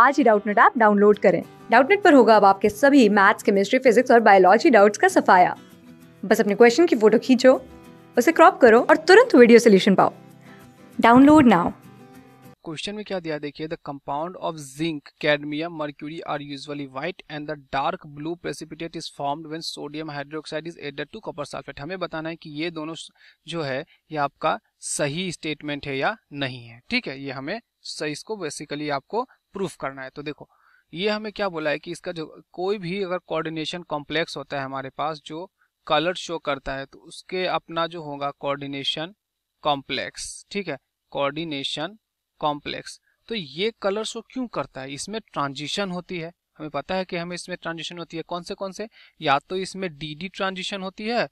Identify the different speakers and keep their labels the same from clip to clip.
Speaker 1: आज ही Doubtnut app download करें डाउटनेट पर होगा अब आपके सभी मैथ्स केमिस्ट्री फिजिक्स और बायोलॉजी डाउट्स का सफाया बस अपने क्वेश्चन की फोटो खींचो उसे क्रॉप करो और तुरंत वीडियो सोल्यूशन पाओ डाउनलोड नाउ क्वेश्चन में क्या दिया देखिए the compound of zinc cadmium mercury are usually white and the dark blue precipitate is formed when sodium hydroxide is added to copper sulphate हमें बताना है कि ये दोनों जो है ये आपका सही स्टेटमेंट है या नहीं है ठीक है ये हमें सही इसको बेसिकली आपको प्रूफ करना है तो देखो ये हमें क्या बोला है कि इसका जो कोई भी अगर कोऑर्डिनेशन कॉम्प्लेक्स होता है हमारे पास जो कलर शो करता है तो उसके अपना जो होगा कोऑर्डिनेशन कॉम्प्लेक्स ठीक है कोऑर्डिनेशन कॉम्प्लेक्स तो ये कलर शो क्यों करता है इसमें ट्रांजिशन होती है हमें पता है कि हमें इसमें ट्रांजिशन होती है कौन से कौन से या तो इसमें डी ट्रांजिशन होती है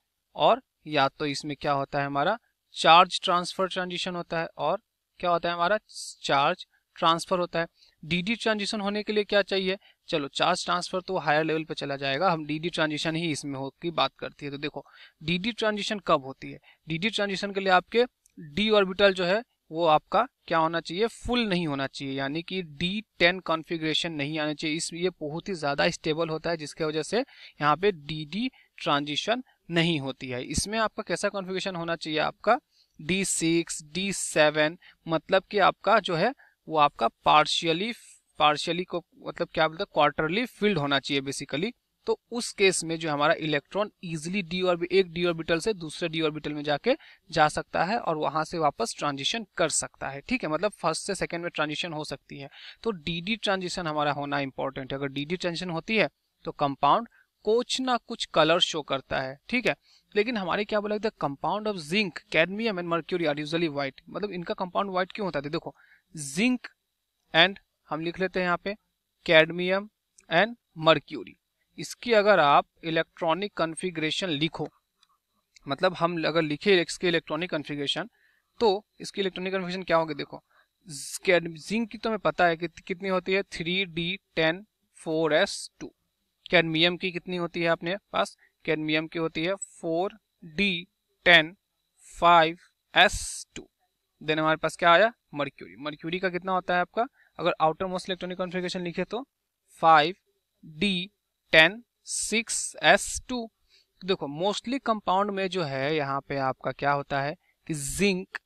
Speaker 1: और या तो इसमें क्या होता है हमारा चार्ज ट्रांसफर ट्रांजिशन होता है और क्या होता है हमारा चार्ज ट्रांसफर होता है डीडी ट्रांजिशन होने के लिए क्या चाहिए चलो चार्ज ट्रांसफर तो हायर लेवल पे चला जाएगा हम डीडी ट्रांजिशन ही इसमें हो की बात करती है तो देखो डीडी ट्रांजिशन कब होती है डीडी ट्रांजिशन के लिए आपके डी ऑर्बिटल जो है वो आपका क्या होना चाहिए फुल नहीं होना चाहिए यानी कि डी टेन कॉन्फिग्रेशन नहीं आना चाहिए इस ये बहुत ही ज़्यादा स्टेबल होता है जिसके वजह से यहाँ पे डीडी डी ट्रांजिशन नहीं होती है इसमें आपका कैसा कॉन्फिग्रेशन होना चाहिए आपका डी सिक्स डी सेवन मतलब कि आपका जो है वो आपका पार्शियली पार्शियली को मतलब क्या बोलते हैं क्वार्टरली फिल्ड होना चाहिए बेसिकली तो उस केस में जो हमारा इलेक्ट्रॉन इजिली डी और एक डी ऑर्बिटल से दूसरे डी ऑर्बिटल में जाके जा सकता है और वहां से वापस ट्रांजिशन कर सकता है ठीक है मतलब फर्स्ट से सेकेंड में ट्रांजिशन हो सकती है तो डीडी ट्रांजिशन हमारा होना इंपॉर्टेंट है अगर डीडी ट्रांजिशन होती है तो कंपाउंड कुछ ना कुछ कलर शो करता है ठीक है लेकिन हमारे क्या बोला compound of zinc cadmium and mercury are usually white मतलब इनका कंपाउंड व्हाइट क्यों होता है देखो जिंक एंड हम लिख लेते हैं यहाँ पे कैडमियम एंड मर्क्यूरी इसकी अगर आप इलेक्ट्रॉनिक कन्फिग्रेशन लिखो मतलब हम अगर लिखे इसके इलेक्ट्रॉनिक कन्फिग्रेशन तो इसकी इलेक्ट्रॉनिक कन्फिग्रेशन क्या होगी देखो जिंक की तो हमें पता है कि कितनी होती है three d ten four s two cadmium की कितनी होती है अपने पास कैडमियम की होती है four d ten five s two then हमारे पास क्या आया मर्क्यूरी मर्क्यूरी का कितना होता है आपका अगर आउटर मोस्ट इलेक्ट्रॉनिक कॉन्फ़िगरेशन लिखे तो five d ten six s two देखो मोस्टली कंपाउंड में जो है यहाँ पे आपका क्या होता है कि जिंक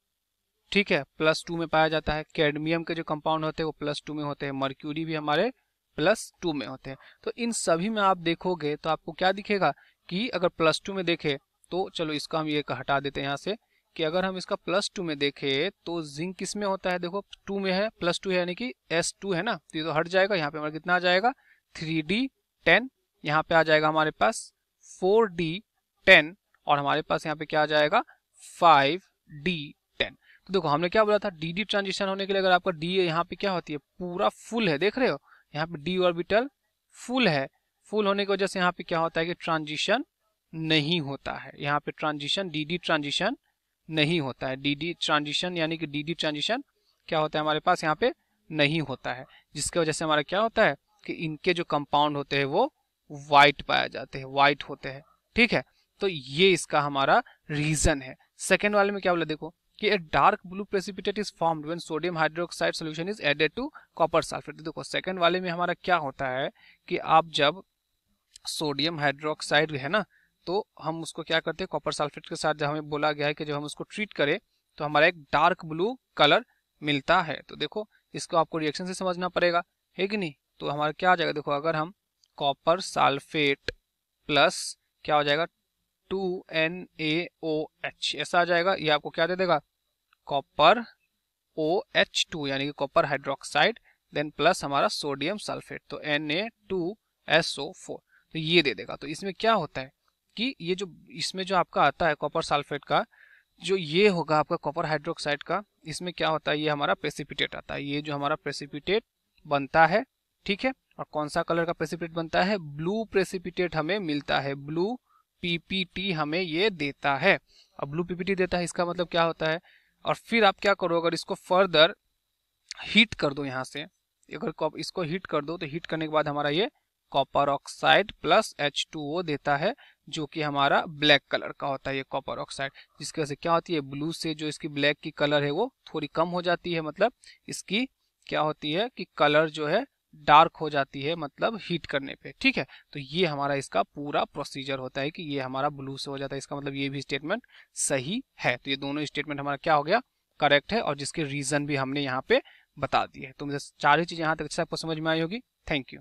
Speaker 1: ठीक है प्लस टू में पाया जाता है कैडमियम के जो कंपाउंड होते हैं वो प्लस टू में होते हैं मर्क्यूरी भी हमारे प्लस टू में होते हैं तो इन सभी में आप देखोगे तो आपको क्या दिखेगा कि अगर प्लस टू में देखे तो चलो इसका हम ये हटा देते हैं यहाँ से कि अगर हम इसका प्लस टू में देखें तो जिंक किस में होता है देखो टू में है प्लस टू है यानी कि एस टू है ना तो ये तो हट जाएगा यहाँ पे हमारा कितना आ जाएगा थ्री डी टेन यहाँ पे आ जाएगा हमारे पास फोर डी टेन और हमारे पास यहाँ पे क्या आ जाएगा फाइव डी टेन तो देखो हमने क्या बोला था डी डी ट्रांजिशन होने के लिए अगर आपका डी यहाँ पे क्या होती है पूरा फुल है देख रहे हो यहाँ पे डी ऑर्बिटल फुल है फुल होने की वजह से यहाँ पे क्या होता है कि ट्रांजिशन नहीं होता है यहाँ पे ट्रांजिशन डी डी ट्रांजिशन नहीं होता है डीडी ट्रांजिशन यानी कि डीडी ट्रांजिशन क्या होता है हमारे पास यहाँ पे नहीं होता है जिसकी वजह से हमारा क्या होता है कि इनके जो कंपाउंड होते हैं वो वाइट पाए जाते हैं वाइट होते हैं ठीक है तो ये इसका हमारा रीजन है सेकेंड वाले में क्या बोला देखो कि a dark blue precipitate is form when sodium hydroxide solution is added to copper sulphate देखो सेकंड वाले में हमारा क्या होता है कि आप जब सोडियम हाइड्रोक्साइड है ना तो हम उसको क्या करते हैं कॉपर सल्फेट के साथ जब हमें बोला गया है कि जब हम उसको ट्रीट करें तो हमारा एक डार्क ब्लू कलर मिलता है तो देखो इसको आपको रिएक्शन से समझना पड़ेगा है कि नहीं तो हमारा क्या आ जाएगा देखो अगर हम कॉपर सल्फेट प्लस क्या हो जाएगा two N A O H ऐसा आ जाएगा ये आपको क्या दे देगा कॉपर ओ एच टू यानी कि कॉपर हाइड्रोक्साइड देन प्लस हमारा सोडियम सल्फेट तो N A two S O four तो ये दे देगा तो इसमें क्या होता है कि ये जो इसमें जो आपका आता है कॉपर सल्फेट का जो ये होगा आपका कॉपर हाइड्रोक्साइड का इसमें क्या होता है ये हमारा प्रेसिपिटेट आता है ये जो हमारा प्रेसिपिटेट बनता है ठीक है और कौन सा कलर का प्रेसिपिटेट बनता है ब्लू प्रेसिपिटेट हमें मिलता है ब्लू पीपीटी हमें ये देता है अब ब्लू पीपीटी देता है इसका मतलब क्या होता है और फिर आप क्या करो अगर इसको फर्दर हीट कर दो यहाँ से अगर इसको हीट कर दो तो हीट करने के बाद हमारा ये copper oxide plus H two O देता है जो कि हमारा ब्लैक कलर का होता है ये कॉपर ऑक्साइड जिसकी वजह से क्या होती है ब्लू से जो इसकी ब्लैक की कलर है वो थोड़ी कम हो जाती है मतलब इसकी क्या होती है कि कलर जो है डार्क हो जाती है मतलब हीट करने पे ठीक है तो ये हमारा इसका पूरा प्रोसीजर होता है कि ये हमारा ब्लू से हो जाता है इसका मतलब ये भी स्टेटमेंट सही है तो ये दोनों स्टेटमेंट हमारा क्या हो गया करेक्ट है और जिसके रीजन भी हमने यहाँ पे बता दिए तो मुझे चार ही चीज़ यहाँ तक अच्छा आपको समझ में आई होगी थैंक यू